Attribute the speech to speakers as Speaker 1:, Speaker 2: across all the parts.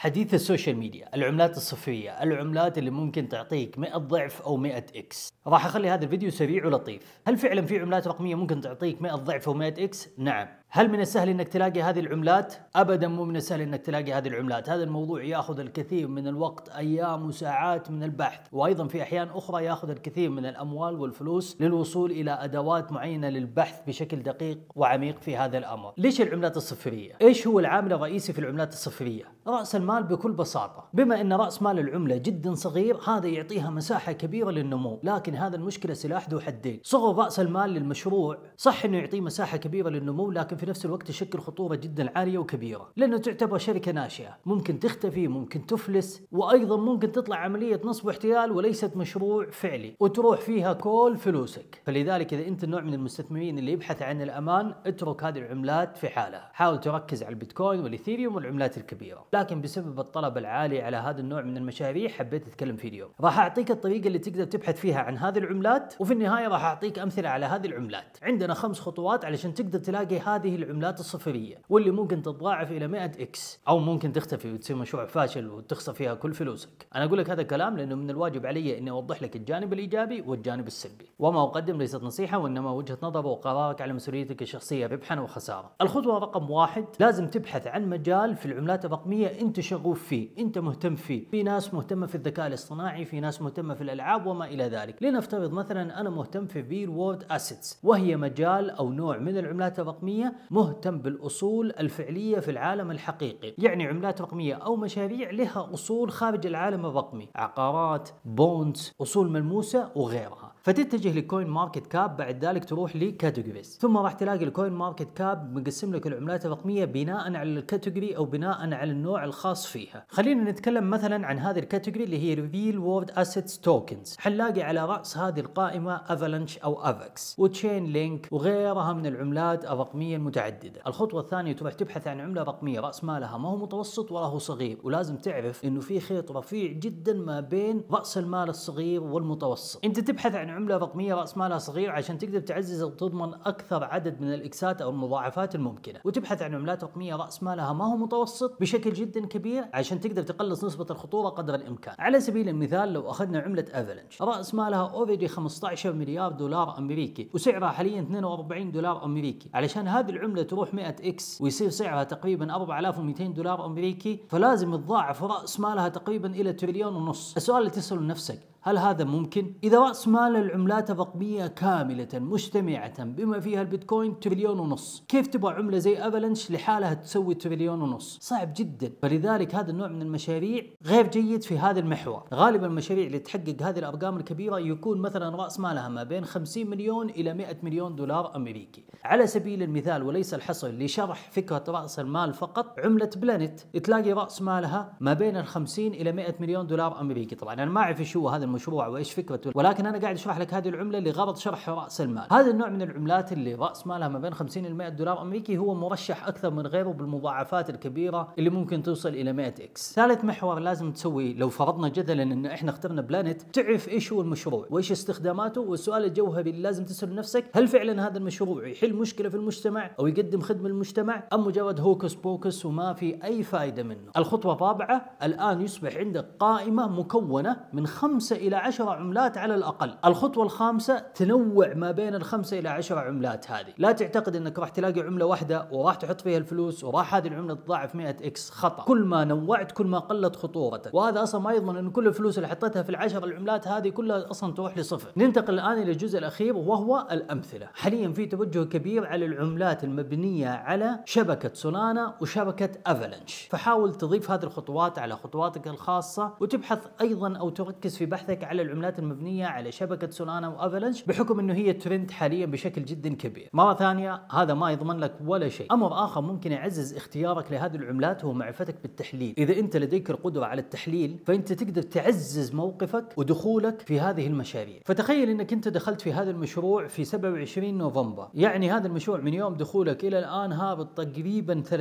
Speaker 1: حديث السوشيال ميديا العملات الصفرية العملات اللي ممكن تعطيك 100 ضعف أو 100 إكس راح أخلي هذا الفيديو سريع ولطيف هل فعلا في عملات رقمية ممكن تعطيك 100 ضعف أو 100 إكس؟ نعم هل من السهل انك تلاقي هذه العملات؟ ابدا مو من السهل انك تلاقي هذه العملات، هذا الموضوع ياخذ الكثير من الوقت ايام وساعات من البحث، وايضا في احيان اخرى ياخذ الكثير من الاموال والفلوس للوصول الى ادوات معينه للبحث بشكل دقيق وعميق في هذا الامر. ليش العملات الصفريه؟ ايش هو العامل الرئيسي في العملات الصفريه؟ راس المال بكل بساطه، بما ان راس مال العمله جدا صغير هذا يعطيها مساحه كبيره للنمو، لكن هذا المشكله سلاح ذو حدين، صغر راس المال للمشروع صح انه يعطيه مساحه كبيره للنمو لكن في نفس الوقت تشكل خطورة جدا عالية وكبيرة لأنه تعتبر شركة ناشئة ممكن تختفي ممكن تفلس وأيضا ممكن تطلع عملية نصب واحتيال وليست مشروع فعلي وتروح فيها كل فلوسك فلذلك إذا أنت نوع من المستثمرين اللي يبحث عن الأمان اترك هذه العملات في حالها حاول تركز على البيتكوين والإثيريوم والعملات الكبيرة لكن بسبب الطلب العالي على هذا النوع من المشاريع حبيت أتكلم في اليوم راح أعطيك الطريقة اللي تقدر تبحث فيها عن هذه العملات وفي النهاية راح أعطيك أمثلة على هذه العملات عندنا خمس خطوات علشان تقدر تلاقي هذه هذه العملات الصفريه واللي ممكن تتضاعف الى 100 اكس او ممكن تختفي وتصير مشروع فاشل وتخسر فيها كل فلوسك انا اقول لك هذا الكلام لانه من الواجب علي اني اوضح لك الجانب الايجابي والجانب السلبي وما أقدم ليست نصيحة وإنما وجهة نظر وقرارك على مسؤوليتك الشخصية ربحا وخسارة الخطوة رقم واحد لازم تبحث عن مجال في العملات الرقمية أنت شغوف فيه أنت مهتم فيه في ناس مهتمة في الذكاء الاصطناعي في ناس مهتمة في الألعاب وما إلى ذلك لنفترض مثلا أنا مهتم في ريل وورد أسيتس وهي مجال أو نوع من العملات الرقمية مهتم بالأصول الفعلية في العالم الحقيقي يعني عملات رقمية أو مشاريع لها أصول خارج العالم الرقمي عقارات بونت أصول ملموسة وغيرها فتتجه لكوين ماركت كاب بعد ذلك تروح لكاتيجوريز ثم راح تلاقي الكوين ماركت كاب مقسم لك العملات الرقميه بناء على الكاتيجوري او بناء على النوع الخاص فيها خلينا نتكلم مثلا عن هذه الكاتيجوري اللي هي ريفيل وورد اسيتس توكنز حنلاقي على راس هذه القائمه افالانش او افكس وتشين لينك وغيرها من العملات الرقميه المتعدده الخطوه الثانيه تروح تبحث عن عمله رقميه راس مالها ما هو متوسط ولا هو صغير ولازم تعرف انه في خيط رفيع جدا ما بين راس المال الصغير والمتوسط انت تبحث عن يعني عمله رقميه راس مالها صغير عشان تقدر تعزز وتضمن اكثر عدد من الاكسات او المضاعفات الممكنه وتبحث عن عملات رقميه راس مالها ما هو متوسط بشكل جدا كبير عشان تقدر تقلص نسبه الخطوره قدر الامكان على سبيل المثال لو اخذنا عمله افالنش راس مالها اوريدي 15 مليار دولار امريكي وسعرها حاليا 42 دولار امريكي علشان هذه العمله تروح 100 اكس ويصير سعرها تقريبا 4200 دولار امريكي فلازم تضاعف راس مالها تقريبا الى تريليون ونص السؤال اللي تساله نفسك هل هذا ممكن؟ إذا رأس مال العملات الرقمية كاملة مجتمعة بما فيها البيتكوين تريليون ونص كيف تبغى عملة زي أفلانش لحالها تسوي تريليون ونص صعب جدا فلذلك هذا النوع من المشاريع غير جيد في هذا المحور غالبا المشاريع اللي تحقق هذه الأرقام الكبيرة يكون مثلا رأس مالها ما بين 50 مليون إلى 100 مليون دولار أمريكي على سبيل المثال وليس الحصر لشرح فكرة رأس المال فقط عملة بلانت تلاقي رأس مالها ما بين ال 50 إلى 100 مليون دولار أمريكي طبعا أنا ما أعرف شو هذا المشروع وايش فكرته ولكن انا قاعد اشرح لك هذه العمله لغرض شرح راس المال هذا النوع من العملات اللي راس مالها ما بين 50 ل 100 دولار امريكي هو مرشح اكثر من غيره بالمضاعفات الكبيره اللي ممكن توصل الى 100 اكس ثالث محور لازم تسوي لو فرضنا جدلا ان احنا اخترنا بلانت تعرف ايش هو المشروع وايش استخداماته والسؤال الجوهري اللي لازم تسال نفسك هل فعلا هذا المشروع يحل مشكله في المجتمع او يقدم خدمه للمجتمع ام مجرد هوكس بوكس وما في اي فائده منه الخطوه الرابعه الان يصبح عندك قائمه مكونه من خمسه إلى عشرة عملات على الأقل الخطوة الخامسة تنوع ما بين الخمسة إلى عشرة عملات هذه لا تعتقد أنك راح تلاقي عملة واحدة وراح تحط فيها الفلوس وراح هذه العملة تضاعف 100 إكس خطأ كل ما نوعت كل ما قلت خطورتك وهذا أصلا ما يضمن أن كل الفلوس اللي حطيتها في العشر العملات هذه كلها أصلا تروح لصفر ننتقل الآن إلى الجزء الأخير وهو الأمثلة حاليا في توجه كبير على العملات المبنية على شبكة سولانا وشبكة أفالانش فحاول تضيف هذه الخطوات على خطواتك الخاصة وتبحث أيضا أو تركز في بحث بحثك على العملات المبنيه على شبكه سولانا وافالانش بحكم انه هي ترند حاليا بشكل جدا كبير. مره ثانيه هذا ما يضمن لك ولا شيء. امر اخر ممكن يعزز اختيارك لهذه العملات هو معرفتك بالتحليل. اذا انت لديك القدره على التحليل فانت تقدر تعزز موقفك ودخولك في هذه المشاريع. فتخيل انك انت دخلت في هذا المشروع في 27 نوفمبر، يعني هذا المشروع من يوم دخولك الى الان هابط تقريبا 30%،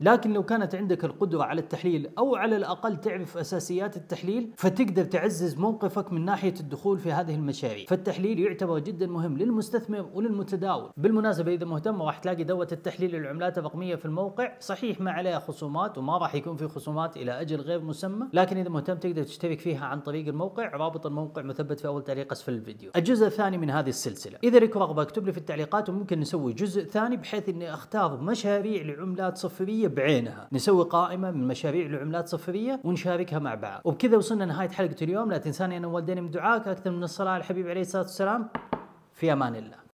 Speaker 1: لكن لو كانت عندك القدره على التحليل او على الاقل تعرف اساسيات التحليل فتقدر تعزز تعزز موقفك من ناحيه الدخول في هذه المشاريع، فالتحليل يعتبر جدا مهم للمستثمر وللمتداول، بالمناسبه اذا مهتم راح تلاقي دوره التحليل العملات الرقميه في الموقع، صحيح ما عليها خصومات وما راح يكون في خصومات الى اجل غير مسمى، لكن اذا مهتم تقدر تشترك فيها عن طريق الموقع، رابط الموقع مثبت في اول تعليق اسفل الفيديو. الجزء الثاني من هذه السلسله، اذا لك رغبه اكتب لي في التعليقات وممكن نسوي جزء ثاني بحيث اني اختار مشاريع لعملات صفريه بعينها، نسوي قائمه من مشاريع لعملات صفريه ونشاركها مع بعض، وبكذا وصلنا نهايه حلقه اليوم لا تنساني يعني أنا والدين من دعائك اكثر من الصلاه على الحبيب عليه الصلاه والسلام في امان الله